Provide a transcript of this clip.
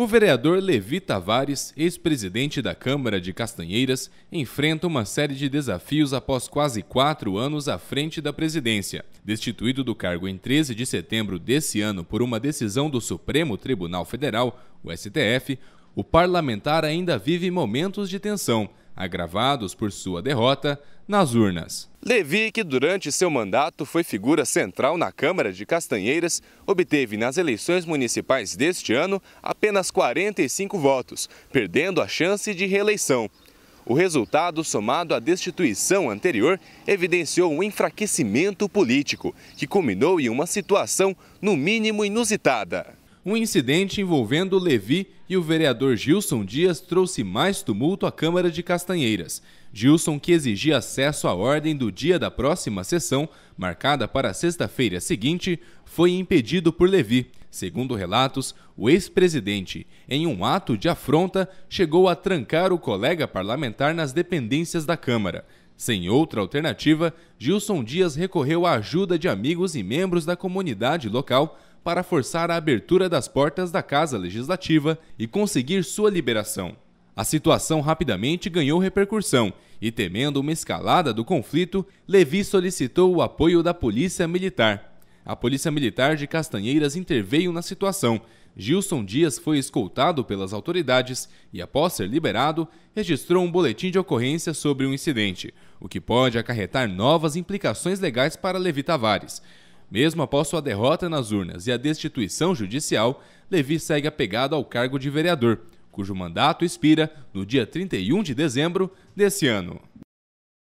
O vereador Levi Tavares, ex-presidente da Câmara de Castanheiras, enfrenta uma série de desafios após quase quatro anos à frente da presidência. Destituído do cargo em 13 de setembro desse ano por uma decisão do Supremo Tribunal Federal, o STF, o parlamentar ainda vive momentos de tensão agravados por sua derrota nas urnas. Levi, que durante seu mandato foi figura central na Câmara de Castanheiras, obteve nas eleições municipais deste ano apenas 45 votos, perdendo a chance de reeleição. O resultado, somado à destituição anterior, evidenciou um enfraquecimento político, que culminou em uma situação, no mínimo, inusitada. Um incidente envolvendo Levi e o vereador Gilson Dias trouxe mais tumulto à Câmara de Castanheiras. Gilson, que exigia acesso à ordem do dia da próxima sessão, marcada para sexta-feira seguinte, foi impedido por Levi. Segundo relatos, o ex-presidente, em um ato de afronta, chegou a trancar o colega parlamentar nas dependências da Câmara. Sem outra alternativa, Gilson Dias recorreu à ajuda de amigos e membros da comunidade local para forçar a abertura das portas da Casa Legislativa e conseguir sua liberação. A situação rapidamente ganhou repercussão e, temendo uma escalada do conflito, Levi solicitou o apoio da Polícia Militar. A Polícia Militar de Castanheiras interveio na situação. Gilson Dias foi escoltado pelas autoridades e, após ser liberado, registrou um boletim de ocorrência sobre o um incidente, o que pode acarretar novas implicações legais para Levi Tavares. Mesmo após sua derrota nas urnas e a destituição judicial, Levi segue apegado ao cargo de vereador, cujo mandato expira no dia 31 de dezembro desse ano.